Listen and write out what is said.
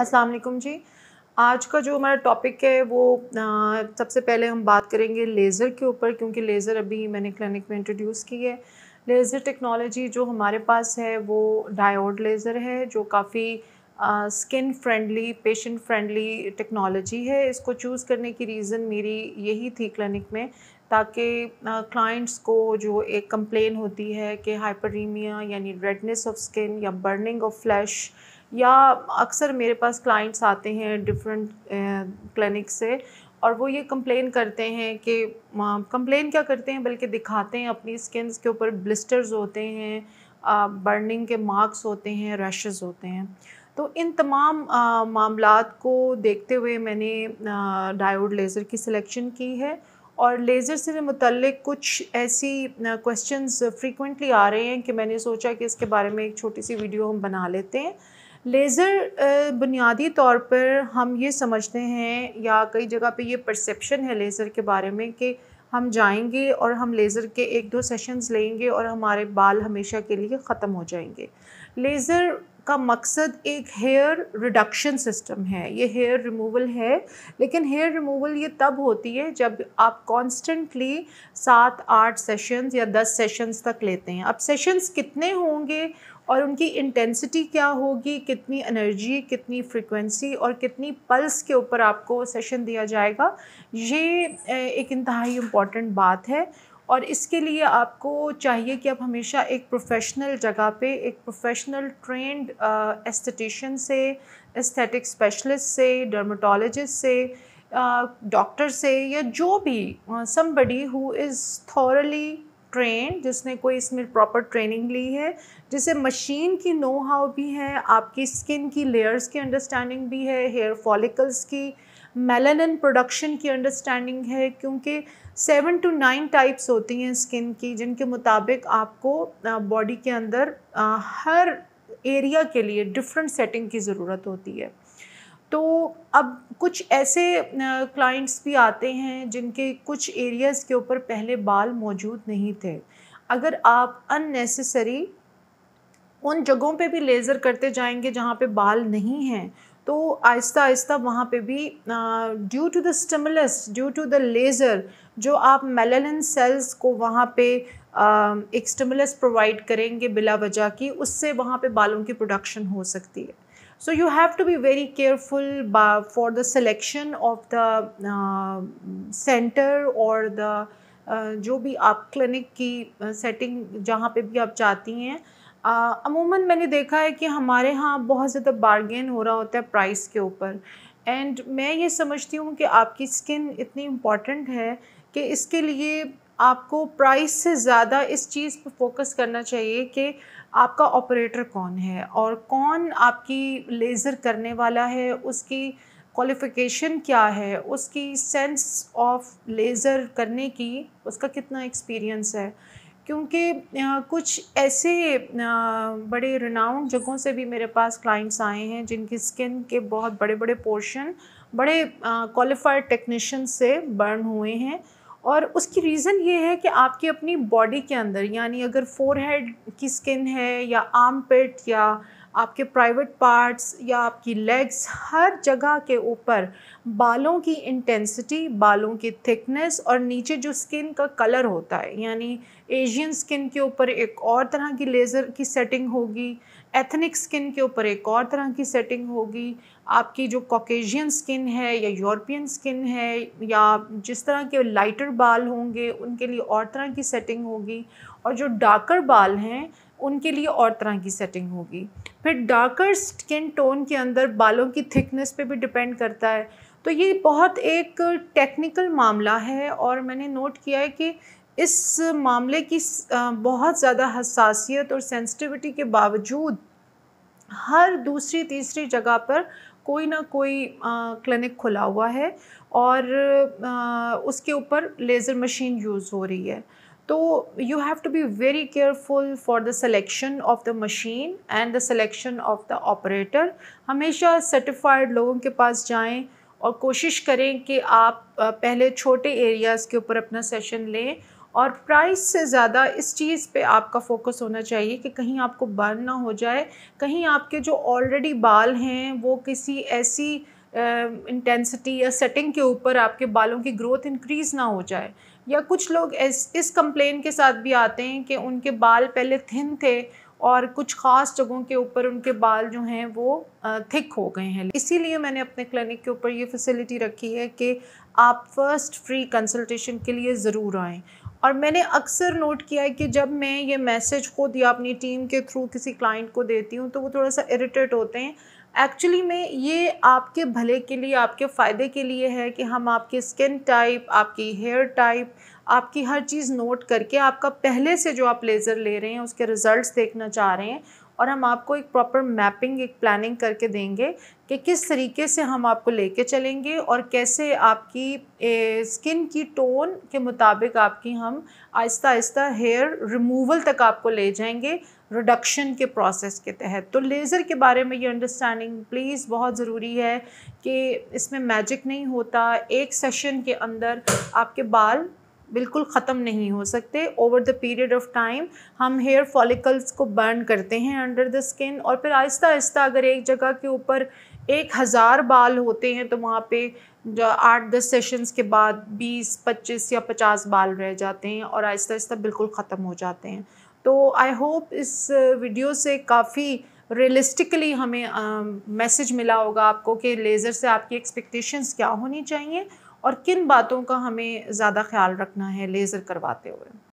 अस्सलाम वालेकुम जी आज का जो हमारा टॉपिक है वो आ, सबसे पहले हम बात करेंगे लेज़र के ऊपर क्योंकि लेज़र अभी मैंने क्लिनिक में इंट्रोड्यूस की है लेज़र टेक्नोलॉजी जो हमारे पास है वो डायोड लेज़र है जो काफ़ी skin friendly patient friendly technology है इसको चूज़ करने की रीज़न मेरी यही थी क्लिनिक में ताकि क्लाइंट्स को जो एक कंप्लेन होती है कि हाइपरीमिया यानी रेडनेस ऑफ स्किन या बर्निंग ऑफ फ्लैश या अक्सर मेरे पास क्लाइंट्स आते हैं डिफरेंट क्लिनिक से और वो ये कंप्लेन करते हैं कि कंप्लेन क्या करते हैं बल्कि दिखाते हैं अपनी स्किन के ऊपर ब्लिस्टर्स होते हैं बर्निंग के मार्क्स होते हैं रैशेस होते हैं तो इन तमाम मामला को देखते हुए मैंने डायोड लेज़र की सिलेक्शन की है और लेज़र से मुतलक कुछ ऐसी क्वेश्चन फ्रिक्वेंटली आ रहे हैं कि मैंने सोचा कि इसके बारे में एक छोटी सी वीडियो हम बना लेते हैं लेज़र बुनियादी तौर पर हम ये समझते हैं या कई जगह पे ये परसेप्शन है लेज़र के बारे में कि हम जाएंगे और हम लेज़र के एक दो सेशंस लेंगे और हमारे बाल हमेशा के लिए ख़त्म हो जाएंगे लेज़र का मकसद एक हेयर रिडक्शन सिस्टम है ये हेयर रिमूवल है लेकिन हेयर रिमूवल ये तब होती है जब आप कॉन्स्टेंटली सात आठ सेशंस या दस सेशंस तक लेते हैं अब सेशंस कितने होंगे और उनकी इंटेंसिटी क्या होगी कितनी एनर्जी कितनी फ्रिक्वेंसी और कितनी पल्स के ऊपर आपको सेशन दिया जाएगा ये एक इंतहाई इम्पॉर्टेंट बात है और इसके लिए आपको चाहिए कि आप हमेशा एक प्रोफेशनल जगह पे एक प्रोफेशनल ट्रेंड एस्थेटिशन से एस्थेटिक स्पेशलिस्ट से डर्माटोलॉजिस्ट से डॉक्टर uh, से या जो भी somebody who is thoroughly train जिसने कोई इसमें प्रॉपर ट्रेनिंग ली है जिसे मशीन की नो हाउ भी है आपकी स्किन की लेयर्स की अंडरस्टैंडिंग भी है हेयर फॉलिकल्स की मेलानिन प्रोडक्शन की अंडरस्टैंडिंग है क्योंकि सेवन टू नाइन टाइप्स होती हैं स्किन की जिनके मुताबिक आपको बॉडी के अंदर हर एरिया के लिए डिफरेंट सेटिंग की ज़रूरत होती है तो अब कुछ ऐसे क्लाइंट्स भी आते हैं जिनके कुछ एरियाज़ के ऊपर पहले बाल मौजूद नहीं थे अगर आप अननेसेसरी उन जगहों पे भी लेज़र करते जाएंगे जहाँ पे बाल नहीं हैं तो आहिस्ता आहिस्ता वहाँ पे भी due to the stimulus due to the laser जो आप मेलेलिन सेल्स को वहाँ पे आ, एक स्टिमुलस प्रोवाइड करेंगे बिला वजह की उससे वहाँ पे बालों की प्रोडक्शन हो सकती है so you have to be very careful for the selection of the centre और द जो भी आप क्लिनिक की सेटिंग जहाँ पे भी आप चाहती हैं अमूमन मैंने देखा है कि हमारे यहाँ बहुत ज़्यादा बार्गेन हो रहा होता है प्राइस के ऊपर एंड मैं ये समझती हूँ कि आपकी स्किन इतनी इम्पॉर्टेंट है कि इसके लिए आपको प्राइस से ज़्यादा इस चीज़ पर फोकस करना चाहिए कि आपका ऑपरेटर कौन है और कौन आपकी लेज़र करने वाला है उसकी क्वालिफ़िकेशन क्या है उसकी सेंस ऑफ लेज़र करने की उसका कितना एक्सपीरियंस है क्योंकि कुछ ऐसे बड़े रिनाउंड जगहों से भी मेरे पास क्लाइंट्स आए हैं जिनकी स्किन के बहुत बड़े बड़े पोर्शन बड़े क्वालिफाइड टेक्नीशियन से बर्न हुए हैं और उसकी रीज़न ये है कि आपकी अपनी बॉडी के अंदर यानी अगर फोरहेड की स्किन है या आर्म पेट या आपके प्राइवेट पार्ट्स या आपकी लेग्स हर जगह के ऊपर बालों की इंटेंसिटी बालों की थिकनेस और नीचे जो स्किन का कलर होता है यानी एशियन स्किन के ऊपर एक और तरह की लेज़र की सेटिंग होगी एथनिक स्किन के ऊपर एक और तरह की सेटिंग होगी आपकी जो कॉकेजियन स्किन है या यूरोपियन स्किन है या जिस तरह के लाइटर बाल होंगे उनके लिए और तरह की सेटिंग होगी और जो डार्कर बाल हैं उनके लिए और तरह की सेटिंग होगी फिर डार्कर स्किन टोन के अंदर बालों की थिकनेस पे भी डिपेंड करता है तो ये बहुत एक टेक्निकल मामला है और मैंने नोट किया है कि इस मामले की बहुत ज़्यादा हसासियत और सेंसिटिविटी के बावजूद हर दूसरी तीसरी जगह पर कोई ना कोई क्लिनिक खुला हुआ है और आ, उसके ऊपर लेज़र मशीन यूज़ हो रही है तो you have to be very careful for the selection of the machine and the selection of the operator हमेशा सर्टिफाइड लोगों के पास जाएं और कोशिश करें कि आप पहले छोटे एरियाज़ के ऊपर अपना सेशन लें और प्राइस से ज़्यादा इस चीज़ पे आपका फोकस होना चाहिए कि कहीं आपको बर्न ना हो जाए कहीं आपके जो ऑलरेडी बाल हैं वो किसी ऐसी इंटेंसिटी या सेटिंग के ऊपर आपके बालों की ग्रोथ इंक्रीज़ ना हो जाए या कुछ लोग इस इस कंप्लेन के साथ भी आते हैं कि उनके बाल पहले थिन थे और कुछ ख़ास जगहों के ऊपर उनके बाल जो हैं वो थिक हो गए हैं इसीलिए मैंने अपने क्लिनिक के ऊपर ये फैसिलिटी रखी है कि आप फर्स्ट फ्री कंसल्टेशन के लिए ज़रूर आएँ और मैंने अक्सर नोट किया है कि जब मैं ये मैसेज खुद या अपनी टीम के थ्रू किसी क्लाइंट को देती हूँ तो वो थोड़ा सा इरीटेट होते हैं एक्चुअली में ये आपके भले के लिए आपके फ़ायदे के लिए है कि हम आपके स्किन टाइप आपकी हेयर टाइप आपकी हर चीज़ नोट करके आपका पहले से जो आप लेज़र ले रहे हैं उसके रिज़ल्ट देखना चाह रहे हैं और हम आपको एक प्रॉपर मैपिंग एक प्लानिंग करके देंगे कि किस तरीके से हम आपको लेके चलेंगे और कैसे आपकी ए, स्किन की टोन के मुताबिक आपकी हम आहिस्ता आहिस्ता हेयर रिमूवल तक आपको ले जाएंगे रिडक्शन के प्रोसेस के तहत तो लेज़र के बारे में ये अंडरस्टैंडिंग प्लीज़ बहुत ज़रूरी है कि इसमें मैजिक नहीं होता एक सेशन के अंदर आपके बाल बिल्कुल ख़त्म नहीं हो सकते over the period of time हम हेयर फॉलिकल्स को बर्न करते हैं अंडर द स्किन और फिर आहिस्ता आहिस्ता अगर एक जगह के ऊपर एक हज़ार बाल होते हैं तो वहाँ पे आठ दस सेशंस के बाद बीस पच्चीस या पचास बाल रह जाते हैं और आहिस्ता आहिस्ता बिल्कुल ख़त्म हो जाते हैं तो आई होप इस वीडियो uh, से काफ़ी रियलिस्टिकली हमें मैसेज um, uh, मिला होगा आपको कि लेज़र से आपकी एक्सपेक्टेशंस क्या होनी चाहिए और किन बातों का हमें ज़्यादा ख्याल रखना है लेज़र करवाते हुए